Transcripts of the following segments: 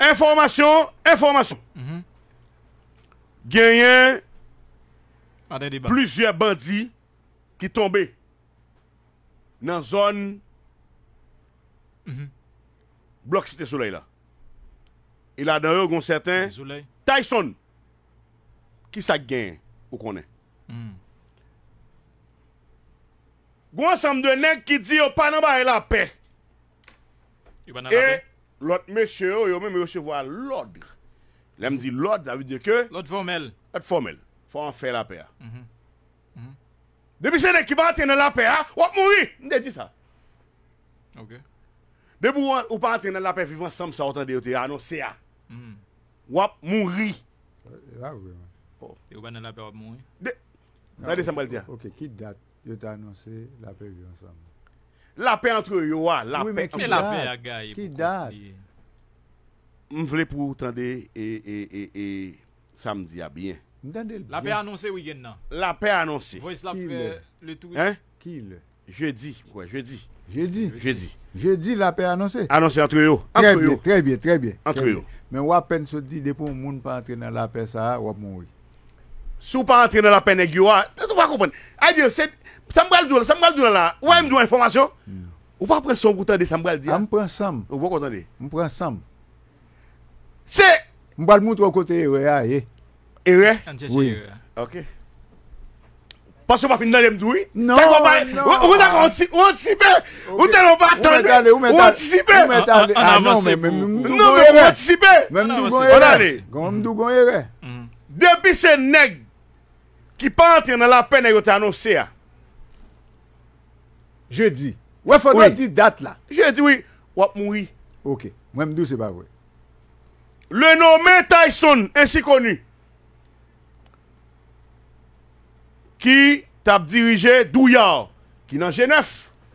Enformasyon, enformasyon. Mhm. Genyen plizye bandi ki tombe nan zon blok site souley la. Mhm. Il adan yo goun seten Tyson ki sa genyen ou konen. Goun samdwen nen ki di yo panan ba e la pe. E Lot mèche yo, yo mè mè mm-hmm. mm-hmm. yo che vwa lod. Lè m di lod, zavidye ke? Lod fomel. Et fomel. Fwa an fè lape ya. Debi chè de ki ba atè nan lape ya, wap moui! Nde di sa? Ok. Debi wap ou pa atè nan lape vivansam sa otan deyo te anonsè ya. Wap moui! E wap moui man. E wap nan lape wap moui. Tade Sambal te ya. Ok, ki dat yo ta anonsè lape vivansam sa? La pe antre yo a, ah, la pe. Mwen vle pou tande e, e, e, e samdi a byen. La pe anonsen ou gen nan? La pe anonsen. Ki lè? Je di. Je di la pe anonsen. Anonsen antre yo. Trè biè, trè biè. Men wapen so di depo moun pa antre nan la pe sa wap moun wè. Sou pa rentre nan la pen e gywa A diyo, sa mbral doun la Ou a mdou an informasyon Ou pa pre son koutade sa mbral diyan A m pre sam Se Mbal mout wakote e we a E we Pasyo pa fin nan demdoui Ou an tisipe Ou an tisipe Ou an tisipe Ou an tisipe Depi se neg qui pas dans la peine et ont annoncé. Jeudi. Ouais, faut oui. dire date là. Jeudi, oui. Ou mouri Ok. Moi-même, c'est pas vrai. Le nommé Tyson, ainsi connu, qui t'a dirigé Douya qui est dans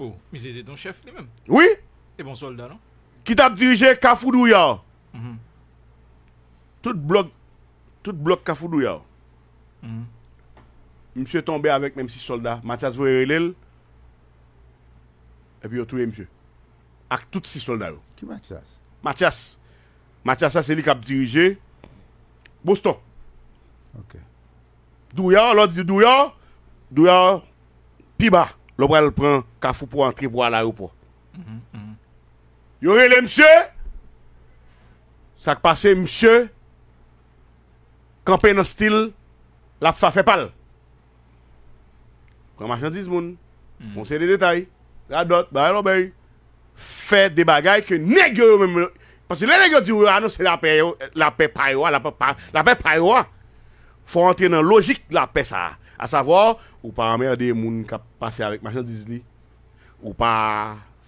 Oh, mais c'est ton chef lui-même. Oui. Et bon soldat, non? Qui t'a dirigé Kafou mhm. Tout bloc, tout bloc Kafou Douillard. Mhm. Mse tombe avèk mèm si soldat. Matyas vòy re lèl. Epi yo touye mse. Ak tout si soldat yo. Ki Matyas? Matyas. Matyas a seli kap dirije. Bousto. Ok. Douya, lò di douya. Douya. Piba. Lò brel pran kafou pou an tri pou ala yo pou. Yo re lè mse. Mse. Sak pase mse. Kampè nan stil. La fa fe pal. Kwen machan diz moun, monsen de detay, la dot, bayan l'obey, fe de bagay ke negyo yo menm, pasi le negyo di yo anou se la pe paywa, la pe paywa, fwa ente nan logik la pe sa, a savo, ou pa amèr de moun ka pase avèk machan diz li, ou pa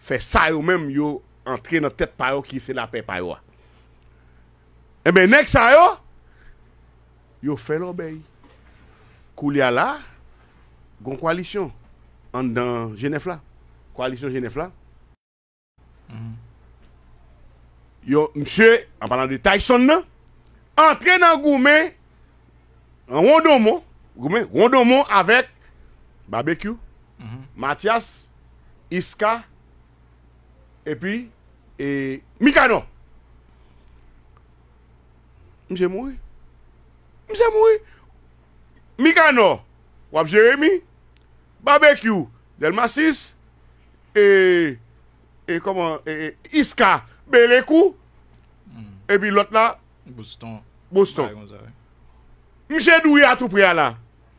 fe sa yo menm, yo ente nan tet paywa ki se la pe paywa. Ebe neg sa yo, yo fe l'obey, kou li ala, Gon koalisyon an dan jenef la. Koalisyon jenef la. Yo, mse, an banan de Tyson nan, antre nan goumen, an wondoumon, goumen, wondoumon avèk, Babekyou, Matyas, Iska, epi, mikano. Mse mouye. Mse mouye. Mikano, wap jere mi, Babekyou Delmasis E E komon e, e, Iska Belekou hmm. E bi lot la Bouston Mse dwi atou priya la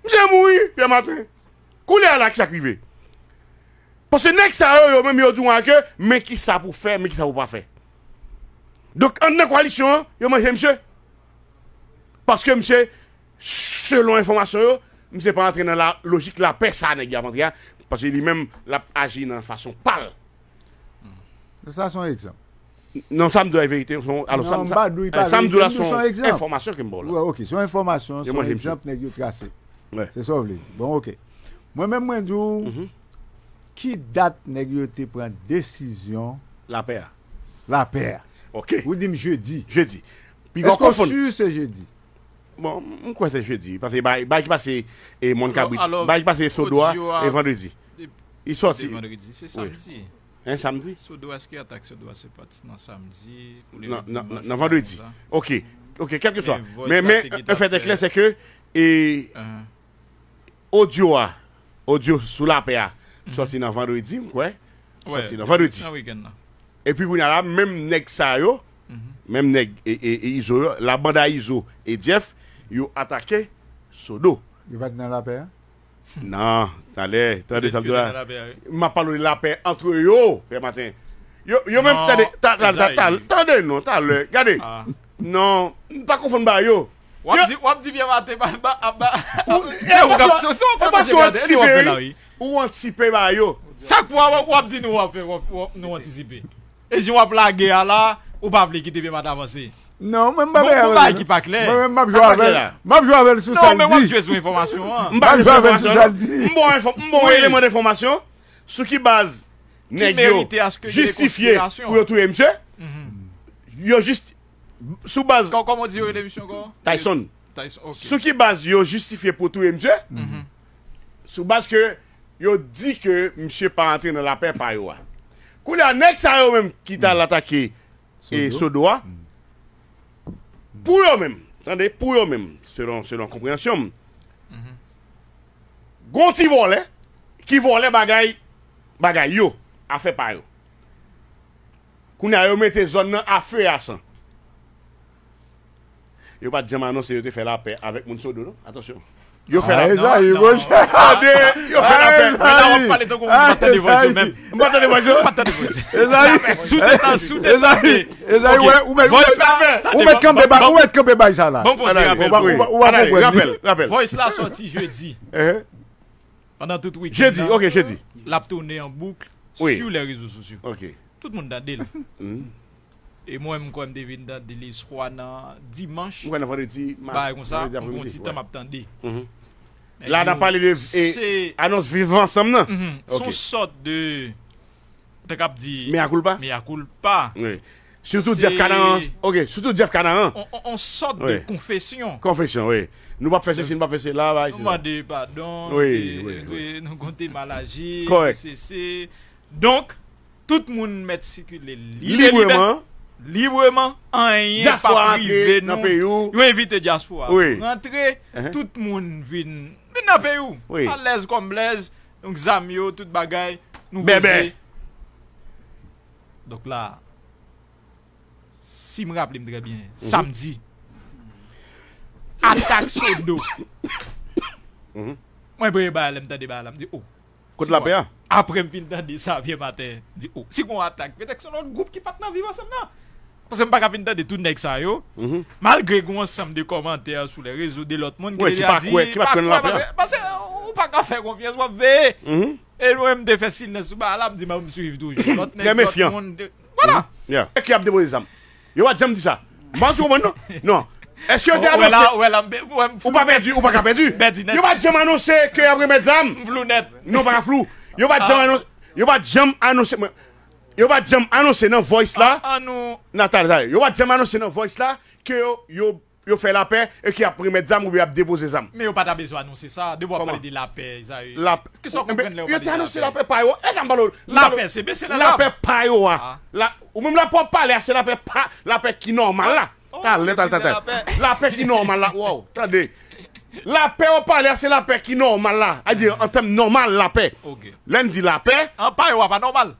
Mse moui Kou liya la ki sa krive Pase nek sa yo yo men mi yo doun anke Men ki sa pou fe men ki sa pou pa fe Dok an de koalisyon Yo men jen mse Pase ke mse Selon informasyon yo Mi se pa natre nan la logik la pe sa negyo avandria. Pase li menm la agi nan fason pal. Sa hmm. son eksem. Nan sa mdou la veyite. Nan ba dou yi pale. Sa mdou la son enformasyon ke mbo la. Ok, son enformasyon, son enjamp negyo trase. Se so vle. Bon, ok. Mwen menm mwen doun, ki dat negyo te pren desisyon? La per. La per. Ok. Ou dim je di. Je di. Esko su se je di? Bon, je crois c'est jeudi. Parce que il passe et mon cabri. Sodoa et vendredi. Il sortit. c'est samedi. Un hein, samedi Sodoa, est-ce qu'il attaque Sodoa C'est pas non, samedi. Non, vendredi. Ok, ok, quelque soit. Mais, un fait clair, c'est que. Et. Uh-huh. Audio, audio sous la non, uh-huh. Sorti vendredi, ouais. Sorti dans vendredi. Et puis, vous non, même Nexayo, uh-huh. même non, et yo, la bande à Iso et Jeff. You atake, so do. You va di nan lape? Nan, talè, talè saldo a. Ma palo di lape, an tro yo, pe matè. Yo menm talè, talè nan, talè. Gade, ah. nan, pa koufon ba yo. Wap di, wap di biye matè, ba, ba, ba. E wap eh, si eh, wap la ge ala, ou wap si pe ba yo. Chak wap di nou wap, nou e wap si pe. E joun wap la ge ala, ou pa vle ki te biye matè avansi. Non, Mbap bon, jou avèl sou sa ldi Mbap jou avèl sou sa ldi Mbo e lèmèdè fòmasyon Sou ki baz Nèk yo justifiye pou mhm. yo touye msè euh, Yo justifiye Sou baz Taisson Sou ki baz yo justifiye pou touye msè Sou baz ke Yo di ke msè pa rentè nan la pe pa yo Kou la nèk sa yo mèm Ki ta l'atake E sou doa Pou yo menm, san de pou yo menm, seron seron komprensyon menm. Gonti vole, ki vole bagay yo, afe payo. Kou na yo mete zon nan afe yasan. Yo pati djeman nou se yo te fe la pe, avek moun so do nou, atosyon. Yo fè la ah, ah, ah, la yo la de de la. Bon Voice la sorti jeudi. Uh-huh. Pendant tout week-end. Jeudi, jeudi. Lap en boucle sur les réseaux sociaux. Ok. Tout le monde a E mwen mwen kwen devin nan delis Kwa nan dimansh Mwen kon sa, mwen kon titan map tan di La da pali Anons vivansam nan Son sot de Tek ap di Me akoul pa Soutou Jeff Kanaan On sot de konfesyon Konfesyon, we Nou pa pfese si nou pa pfese la Nou konte mal agi Donc Tout moun met sikile li Li kwen man Libwe man, anye pa rive nou. Yon invite Jaswa. Entre, uh-huh. tout moun vin. Vin apè yon. A lez kon blez, yon gzam yo, tout bagay. Bebe. Dok la, si m rap li m drebyen, mhm. samdi. Atak soudo. Mwen mhm. brey bayalem tade bayalem, di ou. Oh. Kout lap ya? Aprem fin tade, sabye mater, di ou. Si kon atak, fe tek son nou goup ki pat nan viva samdan. Parce que je ne pas de tout ça mhm. Malgré qu'on ensemble de commentaires sur les réseaux de l'autre monde qui Parce que pas faire confiance, on mhm. Et me me dit me suivre toujours. Voilà. Mhm. Et qui a déposé ça Yo dit ça. non Est-ce que oh, Ou pas perdu, ou pas perdu va déjà annoncer que Non pas flou. Ah. annoncer Yo va jem anose nan voice la Ano Natal daye Yo va jem anose nan voice la Ke yo Yo fe lape E ki apri medzam ou bi apdeboze zam Me yo pata bezwa anose sa Debo apre di lape Lape eh, Yo te anose lape payo E eh, jan balo Lape sebe sebe Lape payo ah. Ah. Ou moum la pou pale a ah, se lape Lape ki normal oh, la Tal netal tatal Lape ki normal la Wow Tade Lape ou pale a se lape ki normal la Adi an tem normal lape Ok Len di lape Payo apan normal Ok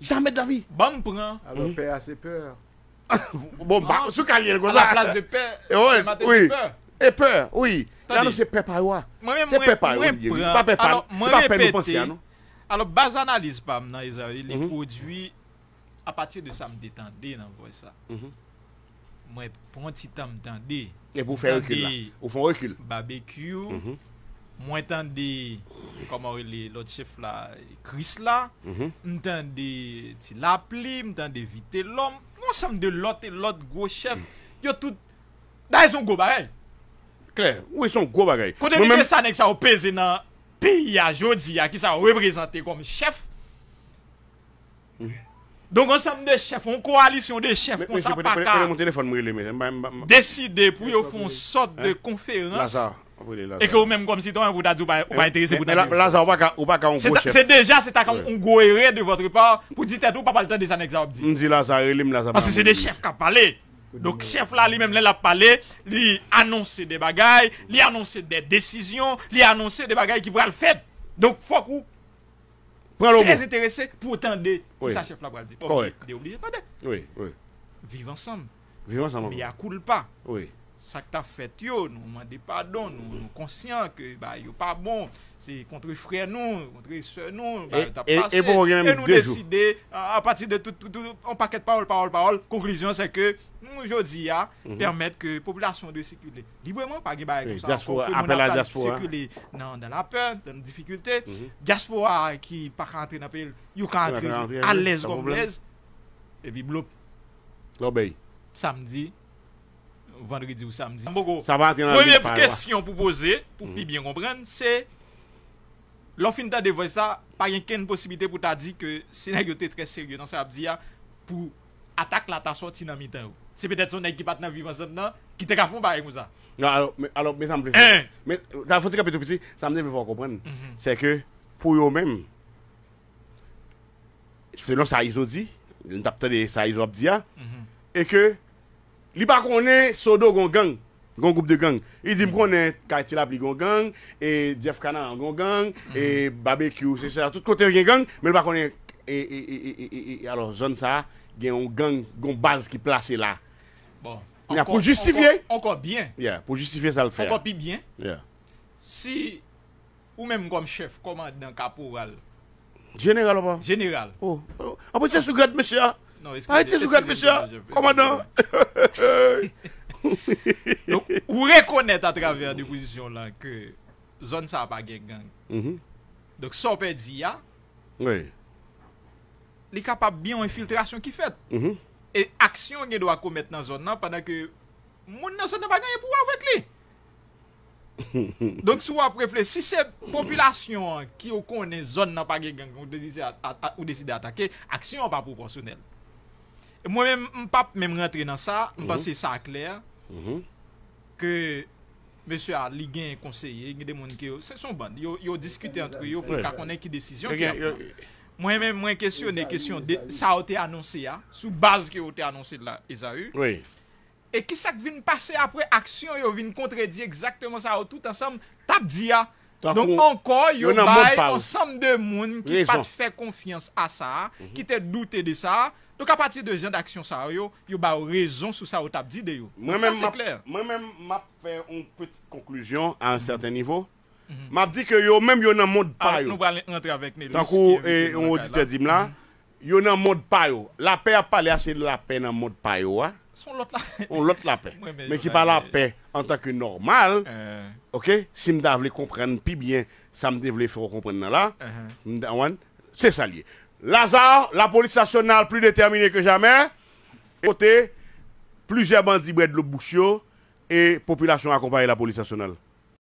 Jamè d la vi. Ban m pran. A lò, pè a se pèr. Bon, ban, non. sou kalye lè gwa. A la plase de pè. E wè, wè, e pèr, wè. E anou se pèpay wè. Se pèpay wè. Se pèpay wè. Mwen mè pèpè. A lò, baz analize pèm nan y zari. Li mhm. prodwi a patir de sa m detande nan wè sa. Mwen pran ti ta m detande. E pou fè rekil la. Ou fè rekil. Barbekü. Mwen tan di, kama wè lè, lòt chèf la, kris la, mhm. mwen tan di, ti la pli, mwen tan di vite lòm, mwen san de lòt, e lòt gwo chèf, yò tout, da yè e son gwo bagay. Kler, wè yè son gwo bagay. Kote mè mè sanè ki sa wè peze nan piya jòdzi ya ki sa wè prezante komi chèf. Mhm. Donk mwen san mè de chèf, mwen koalisyon de chèf, mwen sa pa ka, deside pou yò fon sot de konferansi. Et que vous-même, comme citoyen, vous eh, n'êtes eh, eh, pas intéressé pour Là, ça, on pas intéressé C'est déjà, c'est un gros erreur de votre part pour dire tout, pas le temps de ça, que vous dit là, ça, là, ça. Parce que c'est des chefs qui ont parlé. Donc, chef là, lui-même, il a parlé, il a annoncé des bagailles, il a annoncé des décisions, il a annoncé des bagailles qui pourraient le faire. Donc, il faut que vous très intéressé pour entendre que ça, chef là, va dire. Correct. obligé Oui, oui. Vivons ensemble. Vive ensemble. Mais il n'y a coule pas. Oui. Sak ta fet yo, nou mande padon Nou konsyen ke yo pa bon Kontre frè nou, kontre sè nou e, e, e, bon, e nou deside A pati de tout On paket parol parol parol Konklizyon se ke nou jodi ya mhm. Permet ke populasyon de sikule Libwèman pagi baye Sikule nan dan la pen Dan difikultè Gaspowa mhm. ki pa kante nape Yo kante alèz konglèz E bi blop Samedi vendredi ou samedi. Première question pour poser, pour mhm. bien comprendre, c'est l'offre de voix ça, pas y a possibilité pour t'a dit que c'est était très sérieux dans ça hein, pour attaquer la ta sortie dans mi-temps. C'est peut-être son équipe qui vivant ensemble là, qui te fait pareil comme ça. Non, alors mais alors mais ça me plaît. Hein? Mais la faute capitaine petit, ça me fait comprendre. Mhm. C'est que pour eux même selon ça ils ont dit, nous avons ça ils ont dit hein, mhm. et que Li pa konen Sodo gon gang, gon groupe de gang. Il dit me konen Kati la groupe gon gang et Jeff Kana gon gang et barbecue c'est ça tout côté de gang mais il pa pas et, et, et, e, e, e, alors zone ça gen un gang gon base qui placée là. Bon. Encore, pour justifier encore, bien. Yeah, pour justifier ça le fait. Encore plus bien. Yeah. Si ou même comme chef commandant caporal général ou pas général oh, oh. après c'est sous grade monsieur ah. Ou rekonnet a traver di pozisyon lan Ke zon sa apage gang Dok so pe di ya Li kapap biyon infiltrasyon ki fet E aksyon li do a komet nan zon nan Panan ke Moun nan sa apage gang pou a vet li Si se populasyon Ki ou konen zon nan apage gang Ou deside atake Aksyon pa proporsyonel Mwen pap mwen rentre nan sa, mwen mhm. pase sa akler, ke mhm. mwen se a ligyen konseye, yon demone ki yo, se son ban, yon diskute antre yon pou kakonnen ki desisyon. Mwen mwen kesyon, se a otte anonsi ya, sou baz ki yo otte anonsi la EZU, e kisak vin pase apre aksyon, yon vin kontredi exaktman sa otte, ansem tap di ya. Donk ankon yon bay ansam de moun ki pat fè konfians a sa, ki te mhm. doutè de sa. Donk a pati de jen d'aksyon sa yo, yon bay ou rezon sou sa ou tap di de yo. Mwen men map fè un petit konkluzyon a an certain nivou. Map mhm. di ke yon men yon nan mod pa yo. Donk ou yon wote te dim la, yon nan mod pa yo. La pe ap pale ase de la pe nan mod pa yo a. On l'autre la paix. mais qui parle la paix en tant que normal. Euh. OK Si m'da voulait comprendre plus bien, ça me devait faire comprendre là. C'est ça Lazare, la police nationale plus déterminée que jamais. côté plusieurs bandits le l'eau et population accompagnée la police nationale.